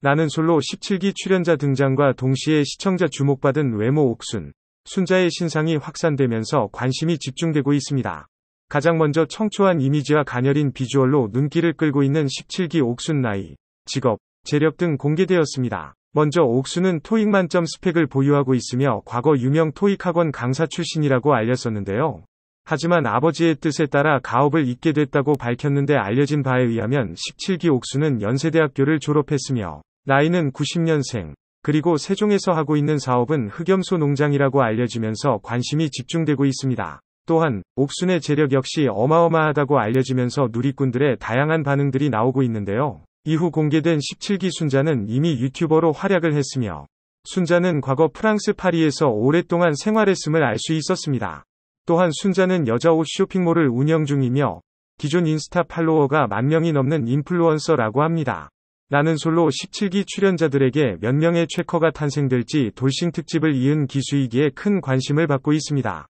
나는 솔로 17기 출연자 등장과 동시에 시청자 주목받은 외모 옥순, 순자의 신상이 확산되면서 관심이 집중되고 있습니다. 가장 먼저 청초한 이미지와 가녀린 비주얼로 눈길을 끌고 있는 17기 옥순 나이, 직업, 재력 등 공개되었습니다. 먼저 옥순은 토익 만점 스펙을 보유하고 있으며 과거 유명 토익 학원 강사 출신이라고 알렸었는데요. 하지만 아버지의 뜻에 따라 가업을 잇게 됐다고 밝혔는데 알려진 바에 의하면 17기 옥수는 연세대학교를 졸업했으며 나이는 90년생. 그리고 세종에서 하고 있는 사업은 흑염소 농장이라고 알려지면서 관심이 집중되고 있습니다. 또한 옥순의 재력 역시 어마어마하다고 알려지면서 누리꾼들의 다양한 반응들이 나오고 있는데요. 이후 공개된 17기 순자는 이미 유튜버로 활약을 했으며 순자는 과거 프랑스 파리에서 오랫동안 생활했음을 알 수 있었습니다. 또한 순자는 여자 옷 쇼핑몰을 운영 중이며 기존 인스타 팔로워가 만 명이 넘는 인플루언서라고 합니다. 나는 솔로 17기 출연자들에게 몇 명의 최커가 탄생될지 돌싱 특집을 이은 기수이기에 큰 관심을 받고 있습니다.